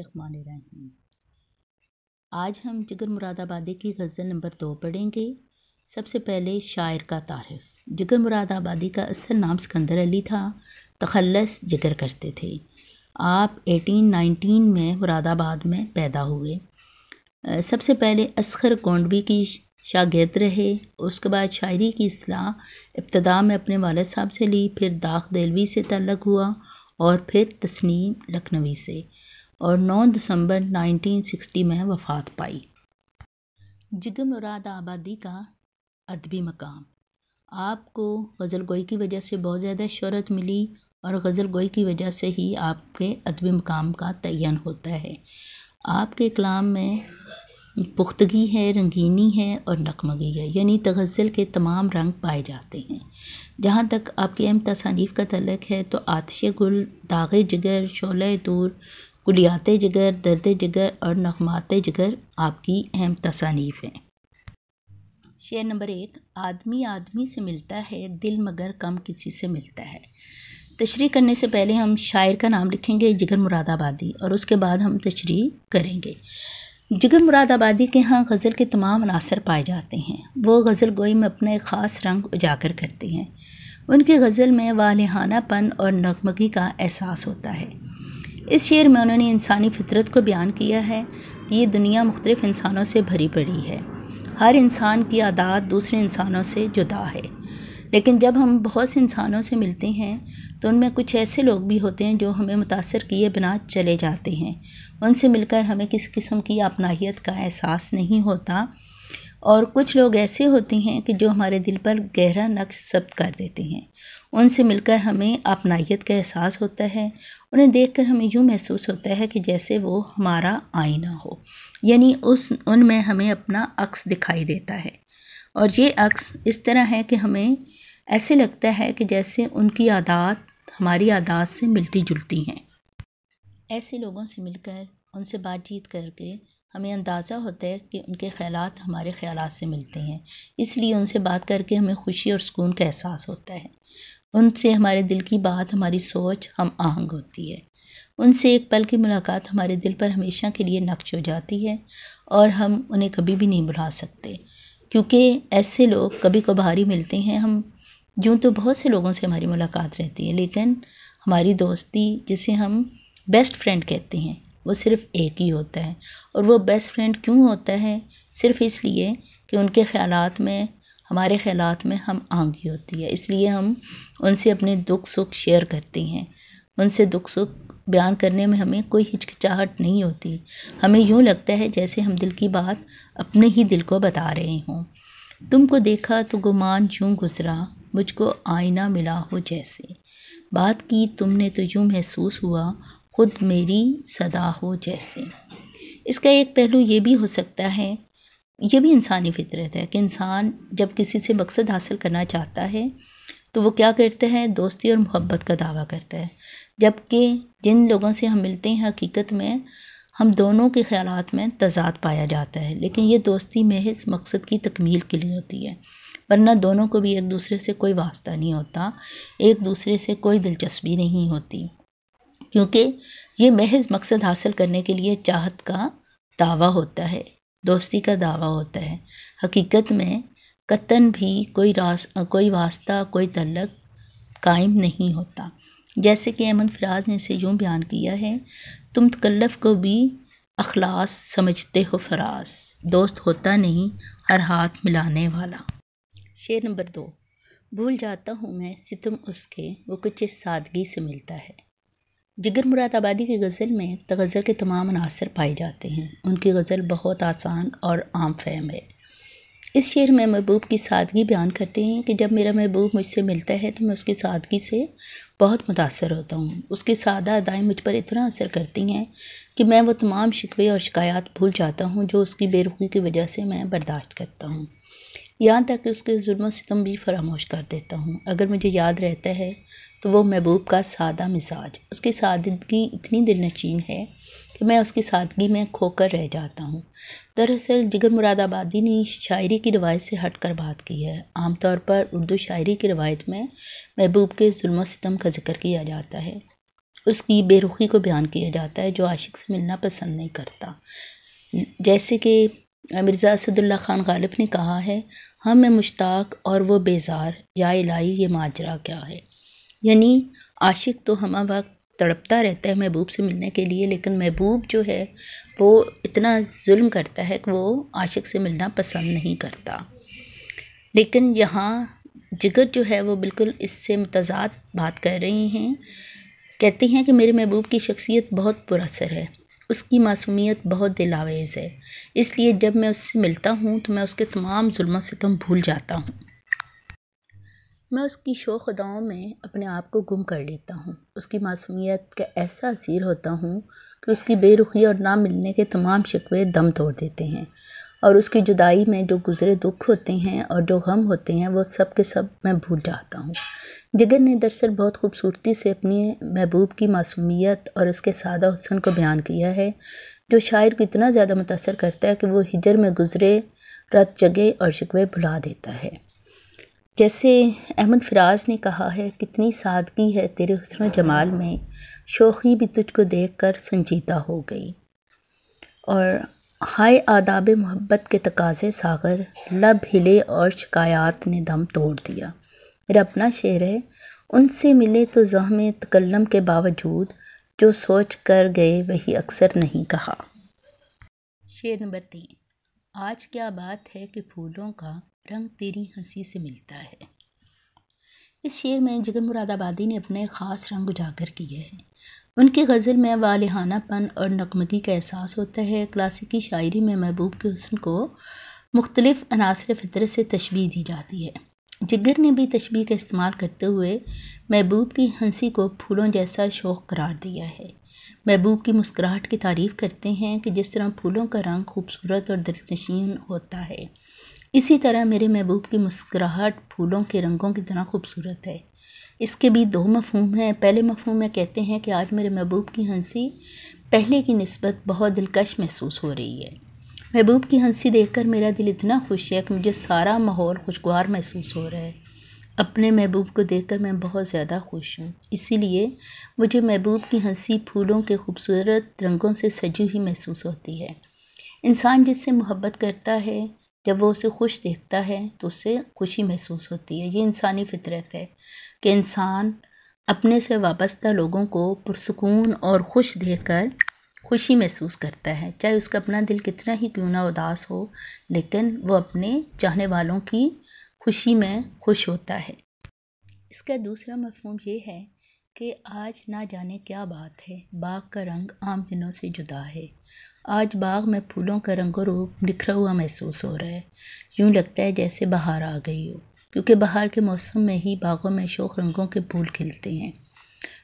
रहीम आज हम जिगर मुरादाबादी की गज़ल नंबर दो पढ़ेंगे सबसे पहले शायर का तारफ़ जिगर मुरादाबादी का असल नाम सिकंदर अली था तखलस जिगर करते थे आप 1819 में मुरादाबाद में पैदा हुए सबसे पहले असखर गोंडवी की शागिर्द रहे उसके बाद शायरी की असलाह इब्तदा में अपने वालद साहब से ली फिर दाख देलवी से तल्लक हुआ और फिर तस्नीम लखनवी से और 9 दिसंबर 1960 में वफात पाई जिगर मुराद आबादी का अदबी मकाम आपको गज़ल गोई की वजह से बहुत ज़्यादा शहरत मिली और गज़ल गोई की वजह से ही आपके अदबी मकाम का तयन होता है आपके कलाम में पुख्तगी है रंगीनी है और नकमगी है यानी तगज़ल के तमाम रंग पाए जाते हैं जहाँ तक आपकी अहम तसानीफ़ का तलक है तो आतश गुल दाग जिगर शोले दूर कुलियात जिगर दर्द जिगर और नगमात जिगर आपकी अहम तसानीफ़ हैं शेर नंबर एक आदमी आदमी से मिलता है दिल मगर कम किसी से मिलता है तशरी करने से पहले हम शायर का नाम लिखेंगे जिगर मुरादाबादी और उसके बाद हम तशरी करेंगे जिगर मुरादाबादी के यहाँ गज़ल के तमाम अनासर पाए जाते हैं वो गज़ल गोई में अपना एक ख़ास रंग उजागर करते हैं उनकी गज़ल में वालहानापन और नगमगी का एहसास होता है इस शेर में उन्होंने इंसानी फितरत को बयान किया है ये दुनिया मुख्तलिफ़ इंसानों से भरी पड़ी है हर इंसान की आदात दूसरे इंसानों से जुदा है लेकिन जब हम बहुत से इंसानों से मिलते हैं तो उनमें कुछ ऐसे लोग भी होते हैं जो हमें मुतासर किए बिना चले जाते हैं उनसे मिलकर हमें किस किस्म की अपनाहियत का एहसास नहीं होता और कुछ लोग ऐसे होते हैं कि जो हमारे दिल पर गहरा नक्श सब्त कर देते हैं उनसे मिलकर हमें अपनाइत का एहसास होता है उन्हें देखकर हमें यूँ महसूस होता है कि जैसे वो हमारा आईना हो यानी उस उनमें हमें अपना अक्स दिखाई देता है और ये अक्स इस तरह है कि हमें ऐसे लगता है कि जैसे उनकी आदात हमारी आदात से मिलती जुलती हैं ऐसे लोगों से मिलकर उनसे बातचीत करके हमें अंदाज़ा होता है कि उनके ख्याल हमारे ख्याल से मिलते हैं इसलिए उनसे बात करके हमें खुशी और सुकून का एहसास होता है उनसे हमारे दिल की बात हमारी सोच हम आहंग होती है उनसे एक पल की मुलाकात हमारे दिल पर हमेशा के लिए नक्श हो जाती है और हम उन्हें कभी भी नहीं भुला सकते क्योंकि ऐसे लोग कभी कभार ही मिलते हैं हम जो तो बहुत से लोगों से हमारी मुलाकात रहती है लेकिन हमारी दोस्ती जिसे हम बेस्ट फ्रेंड कहते हैं वो सिर्फ़ एक ही होता है और वो बेस्ट फ्रेंड क्यों होता है सिर्फ़ इसलिए कि उनके ख़्याल में हमारे ख़्याल में हम आंगी होती है इसलिए हम उनसे अपने दुख सुख शेयर करते हैं उनसे दुख सुख बयान करने में हमें कोई हिचकिचाहट नहीं होती हमें यूँ लगता है जैसे हम दिल की बात अपने ही दिल को बता रहे हों तुमको देखा तो गुमान यूँ गुज़रा मुझको आईना मिला हो जैसे बात की तुमने तो यूँ महसूस हुआ खुद मेरी सदा हो जैसे इसका एक पहलू ये भी हो सकता है ये भी इंसानी फितरत है कि इंसान जब किसी से मकसद हासिल करना चाहता है तो वो क्या करते हैं दोस्ती और मोहब्बत का दावा करता है जबकि जिन लोगों से हम मिलते हैं हकीकत में हम दोनों के ख्याल में तजाद पाया जाता है लेकिन ये दोस्ती महज मकसद की तकमील के लिए होती है वरना दोनों को भी एक दूसरे से कोई वास्ता नहीं होता एक दूसरे से कोई दिलचस्पी नहीं होती क्योंकि ये महज मकसद हासिल करने के लिए चाहत का दावा होता है दोस्ती का दावा होता है हकीकत में कतन भी कोई रास कोई वास्ता कोई तलक कायम नहीं होता जैसे कि अहमद फराज ने इसे यूँ बयान किया है तुम तकल्लफ को भी अखलास समझते हो फराज दोस्त होता नहीं हर हाथ मिलाने वाला शेर नंबर दो भूल जाता हूँ मैं सितम उसके वो कुछ इस सादगी से मिलता है जिगर मुरादाबादी की गज़ल में गज़ल के तमाम अनासर पाए जाते हैं उनकी गज़ल बहुत आसान और आम फहम है इस शेर में महबूब की सादगी बयान करते हैं कि जब मेरा महबूब मुझसे मिलता है तो मैं उसकी सादगी से बहुत मुतासर होता हूँ उसकी सादा अदाएँ मुझ पर इतना असर करती हैं कि मैं वो तमाम शिकवे और शिकायत भूल जाता हूँ जो उसकी बेरुखी की वजह से मैं बर्दाश्त करता हूँ यहाँ तक कि उसके जुल्म सितम भी फरामोश कर देता हूँ अगर मुझे याद रहता है तो वो महबूब का सादा मिजाज उसकी सादगी इतनी दिलनशीन है कि मैं उसकी सादगी में खोकर रह जाता हूँ दरअसल जिगर मुरादाबादी ने शायरी की रवायत से हट कर बात की है आमतौर पर उर्दू शायरी की रवायत में महबूब के जुल्म सितम का जिक्र किया जाता है उसकी बेरुखी को बयान किया जाता है जो आशिक से मिलना पसंद नहीं करता जैसे कि मिर्ज़ा असदुल्ला ख़ान गालिब ने कहा है हम मैं मुश्ताक और वो बेज़ार या इलाही ये माजरा क्या है यानी आशिक तो हम वक्त तड़पता रहता है महबूब से मिलने के लिए लेकिन महबूब जो है वो इतना जुल्म करता है कि वो आशिक से मिलना पसंद नहीं करता लेकिन यहाँ जिगर जो है वो बिल्कुल इससे मुतजाद बात कर रही हैं कहती हैं कि मेरे महबूब की शख्सियत बहुत पुरसर है उसकी मासूमियत बहुत दिलावेज़ है इसलिए जब मैं उससे मिलता हूँ तो मैं उसके तमाम जुल्मों से तुम तो भूल जाता हूँ मैं उसकी शो खुदाओं में अपने आप को गुम कर लेता हूँ उसकी मासूमियत का ऐसा असीर होता हूँ कि उसकी बेरुखी और ना मिलने के तमाम शिकवे दम तोड़ देते हैं और उसकी जुदाई में जो गुज़रे दुख होते हैं और जो गम होते हैं वो सब के सब मैं भूल जाता हूँ जिगर ने दरअसल बहुत खूबसूरती से अपनी महबूब की मासूमियत और उसके सादा हुसन को बयान किया है जो शायर को इतना ज़्यादा मुतासर करता है कि वो हिजर में गुजरे रत जगे और शिकवे भुला देता है जैसे अहमद फराज ने कहा है कितनी सादगी है तेरे हसन जमाल में शोखी भी तुझको देख कर संजीदा हो गई और हाय आदाब मोहब्बत के तकाजे सागर लब हिले और शिकायात ने दम तोड़ दिया मेरा अपना शेर है उनसे मिले तो जहम तकल्लम के बावजूद जो सोच कर गए वही अक्सर नहीं कहा शेर नंबर तीन आज क्या बात है कि फूलों का रंग तेरी हंसी से मिलता है इस शेर में जगन मुरादाबादी ने अपने ख़ास रंग उजागर किए हैं उनकी गज़ल में वालहानापन और नकमगी का एहसास होता है क्लासिकी शायरी में महबूब के हसन को मुख्तलिफ़ अनासर फितरत से तशबी दी जाती है जिगर ने भी तशबी का इस्तेमाल करते हुए महबूब की हंसी को फूलों जैसा शौक़ करार दिया है महबूब की मुस्कुराहट की तारीफ़ करते हैं कि जिस तरह फूलों का रंग खूबसूरत और दिलनशीन होता है इसी तरह मेरे महबूब की मुस्कुराहट फूलों के रंगों की तरह खूबसूरत है इसके भी दो मफहम हैं पहले मफहम में कहते हैं कि आज मेरे महबूब की हंसी पहले की नस्बत बहुत दिलकश महसूस हो रही है महबूब की हंसी देखकर मेरा दिल इतना खुश है कि मुझे सारा माहौल खुशगवार महसूस हो रहा है अपने महबूब को देखकर मैं बहुत ज़्यादा खुश हूँ इसीलिए मुझे महबूब की हंसी फूलों के खूबसूरत रंगों से सजी हुई महसूस होती है इंसान जिससे मोहब्बत करता है जब वो उसे खुश देखता है तो उससे खुशी महसूस होती है ये इंसानी फितरत है कि इंसान अपने से वाबस्ता लोगों को पुरसकून और खुश देखकर खुशी महसूस करता है चाहे उसका अपना दिल कितना ही क्यों ना उदास हो लेकिन वो अपने चाहने वालों की खुशी में खुश होता है इसका दूसरा मफहम ये है कि आज ना जाने क्या बात है बाग का रंग आम दिनों से जुदा है आज बाग में फूलों का रंग रूप निखरा हुआ महसूस हो रहा है यूँ लगता है जैसे बाहर आ गई हो क्योंकि बाहर के मौसम में ही बागों में शोक रंगों के फूल खिलते हैं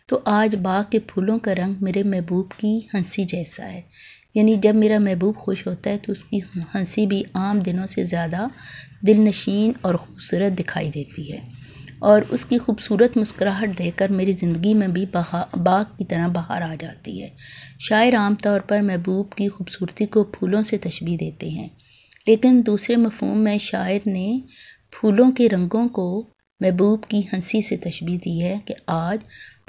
तो आज बाग के फूलों का रंग मेरे महबूब की हंसी जैसा है यानी जब मेरा महबूब खुश होता है तो उसकी हंसी भी आम दिनों से ज़्यादा दिलनशीन और ख़ूबसूरत दिखाई देती है और उसकी खूबसूरत मुस्कुराहट देकर मेरी ज़िंदगी में भी बाग की तरह बाहर आ जाती है शायर आम तौर पर महबूब की खूबसूरती को फूलों से तशबी देते हैं लेकिन दूसरे मफहम में शायर ने फूलों के रंगों को महबूब की हंसी से तशबी दी है कि आज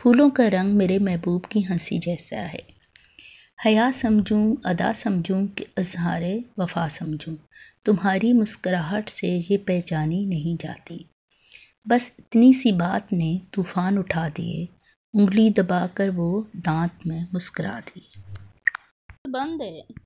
फूलों का रंग मेरे महबूब की हंसी जैसा है हया समझूं अदा समझूं कि अजहार वफा समझूं तुम्हारी मुस्कराहट से ये पहचानी नहीं जाती बस इतनी सी बात ने तूफ़ान उठा दिए उंगली दबाकर वो दांत में मुस्करा दी बंद है